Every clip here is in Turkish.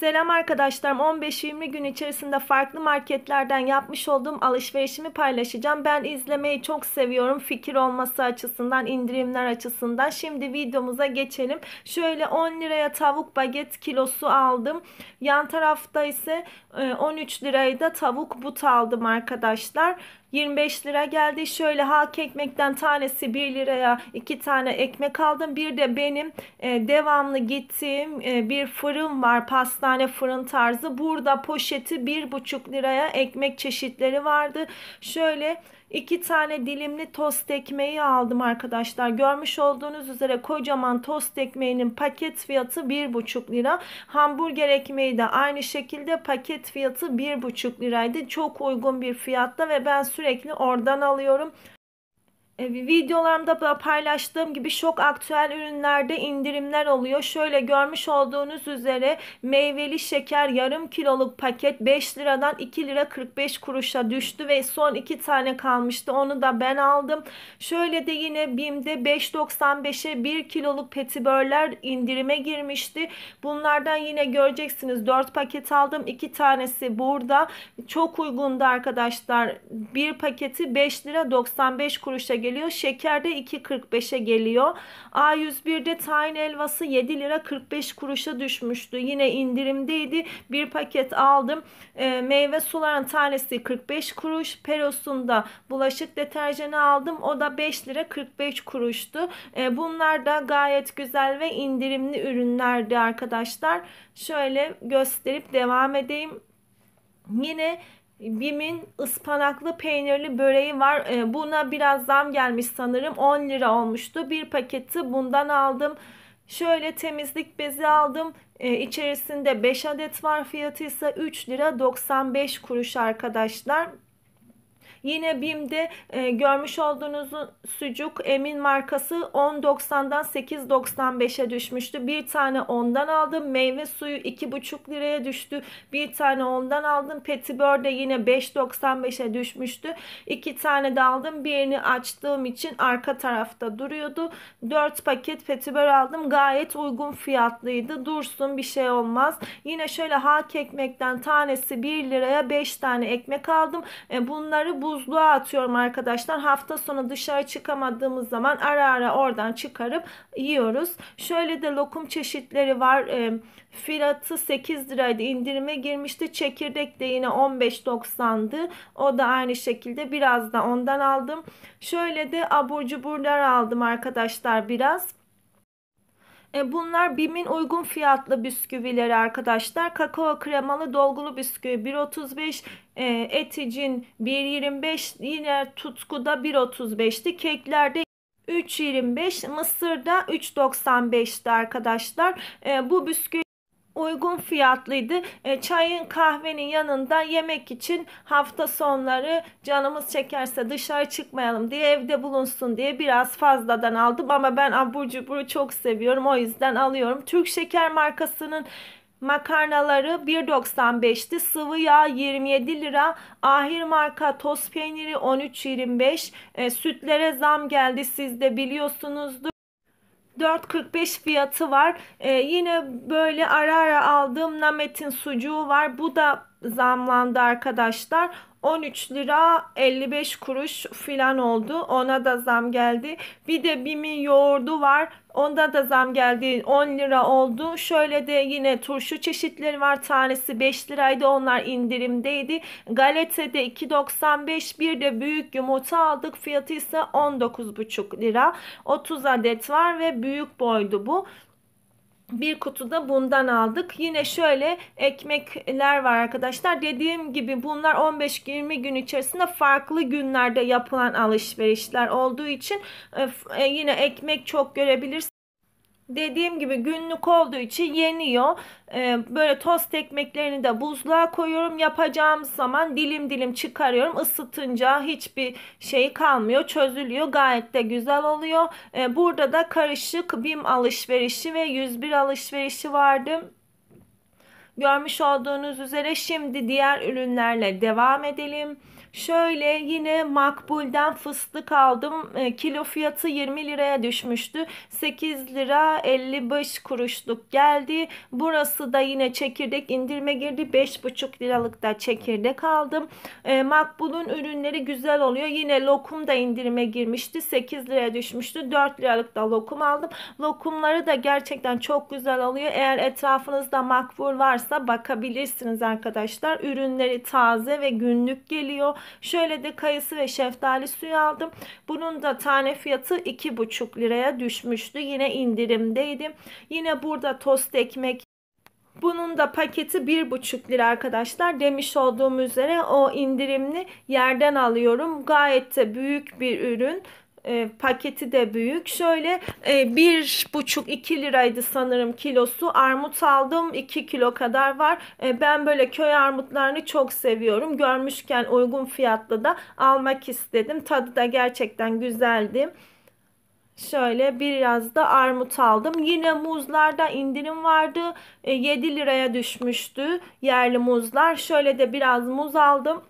Selam arkadaşlarım. 15-20 gün içerisinde farklı marketlerden yapmış olduğum alışverişimi paylaşacağım. Ben izlemeyi çok seviyorum. Fikir olması açısından, indirimler açısından. Şimdi videomuza geçelim. Şöyle 10 liraya tavuk baget kilosu aldım. Yan tarafta ise 13 e, liraya da tavuk but aldım arkadaşlar. 25 lira geldi. Şöyle halk ekmekten tanesi 1 liraya 2 tane ekmek aldım. Bir de benim e, devamlı gittiğim e, bir fırın var. Pastane fırın tarzı. Burada poşeti 1,5 liraya ekmek çeşitleri vardı. Şöyle İki tane dilimli tost ekmeği aldım arkadaşlar. Görmüş olduğunuz üzere kocaman tost ekmeğinin paket fiyatı 1,5 lira. Hamburger ekmeği de aynı şekilde paket fiyatı 1,5 liraydı. Çok uygun bir fiyatta ve ben sürekli oradan alıyorum. E, videolarımda paylaştığım gibi şok aktüel ürünlerde indirimler oluyor. Şöyle görmüş olduğunuz üzere meyveli şeker yarım kiloluk paket 5 liradan 2 lira 45 kuruşa düştü ve son 2 tane kalmıştı. Onu da ben aldım. Şöyle de yine BİM'de 5.95'e 1 kiloluk petibörler indirime girmişti. Bunlardan yine göreceksiniz 4 paket aldım. 2 tanesi burada. Çok uygundu arkadaşlar. Bir paketi 5 lira 95 kuruşa geçti geliyor. Şekerde 2.45'e geliyor. A101'de tayin elvası 7 lira 45 kuruşa düşmüştü. Yine indirimdeydi. Bir paket aldım. E, meyve suların tanesi 45 kuruş. Peros'unda bulaşık deterjanı aldım. O da 5 lira 45 kuruştu. E, bunlar da gayet güzel ve indirimli ürünlerdi arkadaşlar. Şöyle gösterip devam edeyim. Yine Bim'in ıspanaklı peynirli böreği var. Ee, buna biraz zam gelmiş sanırım. 10 lira olmuştu. Bir paketi bundan aldım. Şöyle temizlik bezi aldım. Ee, içerisinde ee, 5 adet var. Fiyatı ise 3 lira 95 kuruş arkadaşlar. Yine BİM'de e, görmüş olduğunuz sucuk Emin markası 10.90'dan 8.95'e düşmüştü. Bir tane ondan aldım. Meyve suyu 2.5 liraya düştü. Bir tane ondan aldım. Petibör de yine 5.95'e düşmüştü. İki tane de aldım. Birini açtığım için arka tarafta duruyordu. 4 paket petibör aldım. Gayet uygun fiyatlıydı. Dursun bir şey olmaz. Yine şöyle halk ekmekten tanesi 1 liraya 5 tane ekmek aldım. E, bunları bu buzluğa atıyorum arkadaşlar. Hafta sonu dışarı çıkamadığımız zaman ara ara oradan çıkarıp yiyoruz. Şöyle de lokum çeşitleri var. E, fiyatı 8 liraydı indirime girmişti. Çekirdek de yine 15.90'dı. O da aynı şekilde biraz da ondan aldım. Şöyle de abur cuburlar aldım arkadaşlar biraz. E, bunlar BİM'in uygun fiyatlı bisküvileri arkadaşlar. Kakao kremalı dolgulu bisküvi 1.35, eticin 1.25, yine tutkuda 1.35'ti. Keklerde 3.25, mısırda 3.95'ti arkadaşlar. E, bu bisküvi uygun fiyatlıydı. E, çayın kahvenin yanında yemek için hafta sonları canımız çekerse dışarı çıkmayalım diye evde bulunsun diye biraz fazladan aldım. Ama ben abur cuburu çok seviyorum o yüzden alıyorum. Türk Şeker markasının Makarnaları 1.95'ti. Sıvı yağ 27 lira. Ahir marka toz peyniri 13.25. E, sütlere zam geldi siz de biliyorsunuzdur. 4.45 fiyatı var. Ee, yine böyle ara ara aldığım Namet'in sucuğu var. Bu da zamlandı arkadaşlar. 13 lira 55 kuruş filan oldu. Ona da zam geldi. Bir de bimi yoğurdu var. Onda da zam geldi. 10 lira oldu. Şöyle de yine turşu çeşitleri var. Tanesi 5 liraydı. Onlar indirimdeydi. Galete'de 2.95 bir de büyük yumurta aldık. Fiyatı ise 19.5 lira. 30 adet var ve büyük boydu bu bir kutuda bundan aldık. Yine şöyle ekmekler var arkadaşlar. Dediğim gibi bunlar 15-20 gün içerisinde farklı günlerde yapılan alışverişler olduğu için e, e, yine ekmek çok görebilirsiniz. Dediğim gibi günlük olduğu için yeniyor. Ee, böyle tost ekmeklerini de buzluğa koyuyorum. Yapacağım zaman dilim dilim çıkarıyorum. Isıtınca hiçbir şey kalmıyor. Çözülüyor. Gayet de güzel oluyor. Ee, burada da karışık BİM alışverişi ve 101 alışverişi vardı. Görmüş olduğunuz üzere şimdi diğer ürünlerle devam edelim. Şöyle yine makbulden fıstık aldım. E, kilo fiyatı 20 liraya düşmüştü. 8 lira 55 kuruşluk geldi. Burası da yine çekirdek indirme girdi. 5,5 liralık da çekirdek aldım. E, makbulun ürünleri güzel oluyor. Yine lokum da indirime girmişti. 8 liraya düşmüştü. 4 liralık da lokum aldım. Lokumları da gerçekten çok güzel oluyor. Eğer etrafınızda makbul varsa bakabilirsiniz arkadaşlar. Ürünleri taze ve günlük geliyor. Şöyle de kayısı ve şeftali suyu aldım. Bunun da tane fiyatı 2,5 liraya düşmüştü. Yine indirimdeydim. Yine burada tost ekmek bunun da paketi 1,5 lira arkadaşlar. Demiş olduğum üzere o indirimli yerden alıyorum. Gayet de büyük bir ürün. E, paketi de büyük. Şöyle e, bir buçuk iki liraydı sanırım kilosu. Armut aldım. iki kilo kadar var. E, ben böyle köy armutlarını çok seviyorum. Görmüşken uygun fiyatlı da almak istedim. Tadı da gerçekten güzeldi. Şöyle biraz da armut aldım. Yine muzlarda indirim vardı. E, 7 liraya düşmüştü yerli muzlar. Şöyle de biraz muz aldım.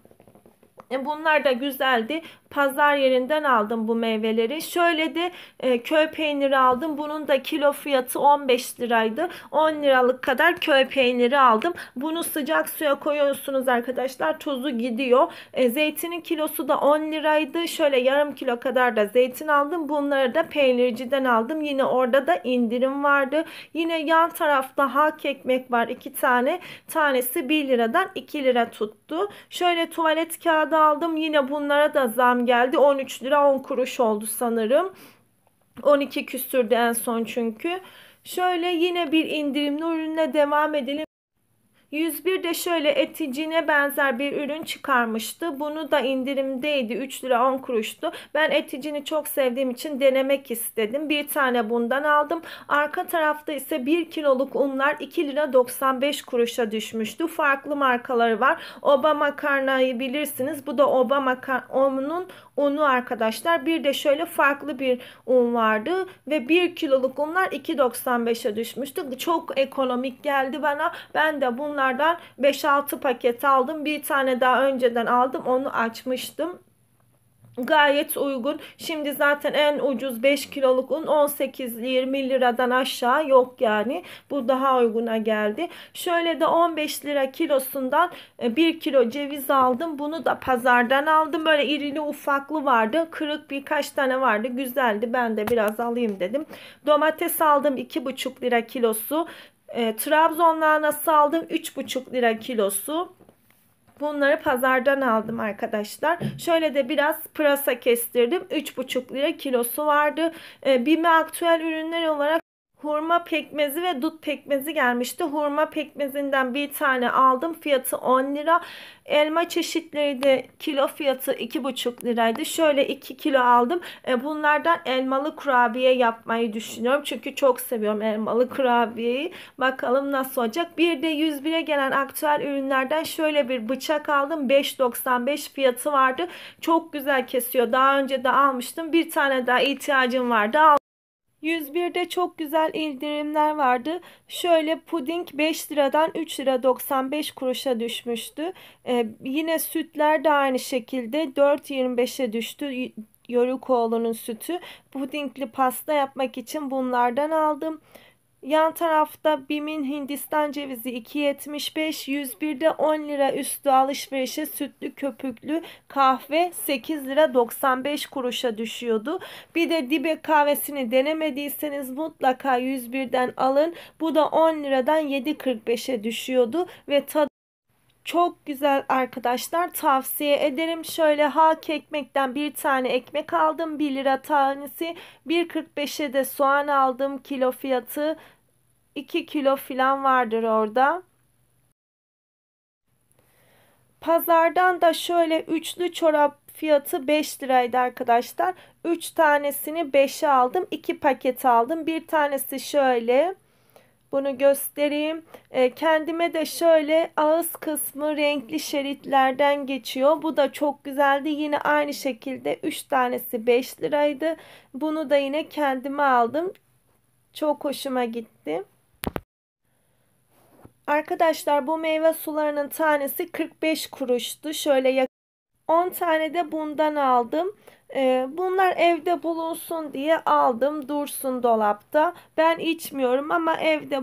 E, bunlar da güzeldi pazar yerinden aldım bu meyveleri. Şöyle de e, köy peyniri aldım. Bunun da kilo fiyatı 15 liraydı. 10 liralık kadar köy peyniri aldım. Bunu sıcak suya koyuyorsunuz arkadaşlar. Tuzu gidiyor. E, zeytinin kilosu da 10 liraydı. Şöyle yarım kilo kadar da zeytin aldım. Bunları da peynirciden aldım. Yine orada da indirim vardı. Yine yan tarafta halk ekmek var. 2 tane. Tanesi 1 liradan 2 lira tuttu. Şöyle tuvalet kağıdı aldım. Yine bunlara da zam zam geldi. 13 lira 10 kuruş oldu sanırım. 12 küsürdü en son çünkü. Şöyle yine bir indirimli ürüne devam edelim. 101 de şöyle eticine benzer bir ürün çıkarmıştı. Bunu da indirimdeydi. 3 lira 10 kuruştu. Ben eticini çok sevdiğim için denemek istedim. Bir tane bundan aldım. Arka tarafta ise 1 kiloluk unlar 2 lira 95 kuruşa düşmüştü. Farklı markaları var. Obama karnayı bilirsiniz. Bu da Obama onun unu arkadaşlar. Bir de şöyle farklı bir un vardı ve 1 kiloluk unlar 2.95'e düşmüştü. Çok ekonomik geldi bana. Ben de bunu Bunlardan 5-6 paket aldım. Bir tane daha önceden aldım. Onu açmıştım gayet uygun. Şimdi zaten en ucuz 5 kiloluk un 18-20 liradan aşağı yok yani. Bu daha uyguna geldi. Şöyle de 15 lira kilosundan 1 e, kilo ceviz aldım. Bunu da pazardan aldım. Böyle irili ufaklı vardı. Kırık birkaç tane vardı. Güzeldi. Ben de biraz alayım dedim. Domates aldım 2,5 lira kilosu. E, ee, Trabzon lanası aldım 3,5 lira kilosu. Bunları pazardan aldım arkadaşlar. Şöyle de biraz pırasa kestirdim. 3,5 lira kilosu vardı. E, Bime aktüel ürünler olarak hurma pekmezi ve dut pekmezi gelmişti. Hurma pekmezinden bir tane aldım. Fiyatı 10 lira. Elma çeşitleri de kilo fiyatı 2,5 liraydı. Şöyle 2 kilo aldım. E, bunlardan elmalı kurabiye yapmayı düşünüyorum. Çünkü çok seviyorum elmalı kurabiyeyi. Bakalım nasıl olacak. Bir de 101'e gelen aktüel ürünlerden şöyle bir bıçak aldım. 5.95 fiyatı vardı. Çok güzel kesiyor. Daha önce de almıştım. Bir tane daha ihtiyacım vardı. Aldım. 101'de çok güzel indirimler vardı. Şöyle puding 5 liradan 3 lira 95 kuruşa düşmüştü. Ee, yine sütler de aynı şekilde 4.25'e düştü. Yorukoğlu'nun sütü. Pudingli pasta yapmak için bunlardan aldım. Yan tarafta BİM'in Hindistan cevizi 2.75, 101'de 10 lira üstü alışverişe sütlü köpüklü kahve 8 lira 95 kuruşa düşüyordu. Bir de dibe kahvesini denemediyseniz mutlaka 101'den alın. Bu da 10 liradan 7.45'e düşüyordu ve tadı çok güzel arkadaşlar tavsiye ederim. Şöyle halk ekmekten bir tane ekmek aldım. 1 lira tanesi. 1.45'e de soğan aldım. Kilo fiyatı 2 kilo filan vardır orada. Pazardan da şöyle üçlü çorap fiyatı 5 liraydı arkadaşlar. 3 tanesini 5'e aldım. 2 paket aldım. Bir tanesi şöyle bunu göstereyim. E, kendime de şöyle ağız kısmı renkli şeritlerden geçiyor. Bu da çok güzeldi. Yine aynı şekilde 3 tanesi 5 liraydı. Bunu da yine kendime aldım. Çok hoşuma gitti. Arkadaşlar bu meyve sularının tanesi 45 kuruştu. Şöyle yakın 10 tane de bundan aldım. Ee, bunlar evde bulunsun diye aldım dursun dolapta. Ben içmiyorum ama evde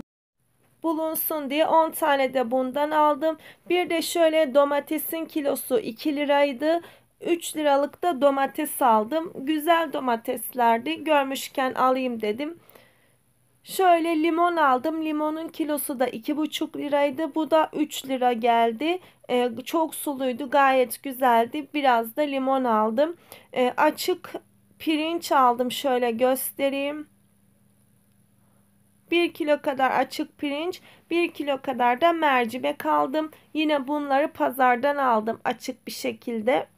bulunsun diye 10 tane de bundan aldım. Bir de şöyle domatesin kilosu 2 liraydı. 3 liralık da domates aldım. Güzel domateslerdi. Görmüşken alayım dedim. Şöyle limon aldım. Limonun kilosu da 2,5 liraydı. Bu da 3 lira geldi. Ee, çok suluydu. Gayet güzeldi. Biraz da limon aldım. Ee, açık pirinç aldım. Şöyle göstereyim. 1 kilo kadar açık pirinç, 1 kilo kadar da mercimek aldım. Yine bunları pazardan aldım açık bir şekilde.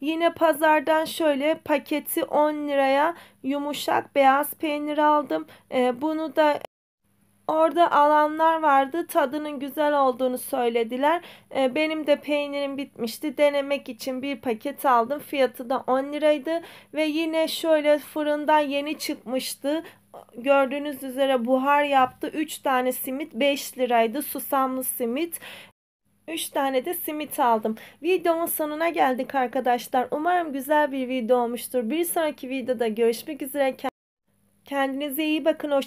Yine pazardan şöyle paketi 10 liraya yumuşak beyaz peynir aldım. Ee, bunu da Orada alanlar vardı. Tadının güzel olduğunu söylediler. Ee, benim de peynirim bitmişti. Denemek için bir paket aldım. Fiyatı da 10 liraydı. Ve yine şöyle fırından yeni çıkmıştı gördüğünüz üzere buhar yaptı. 3 tane simit 5 liraydı. Susamlı simit. 3 tane de simit aldım. Videomun sonuna geldik arkadaşlar. Umarım güzel bir video olmuştur. Bir sonraki videoda görüşmek üzere. Kendinize iyi bakın. Hoşçakalın.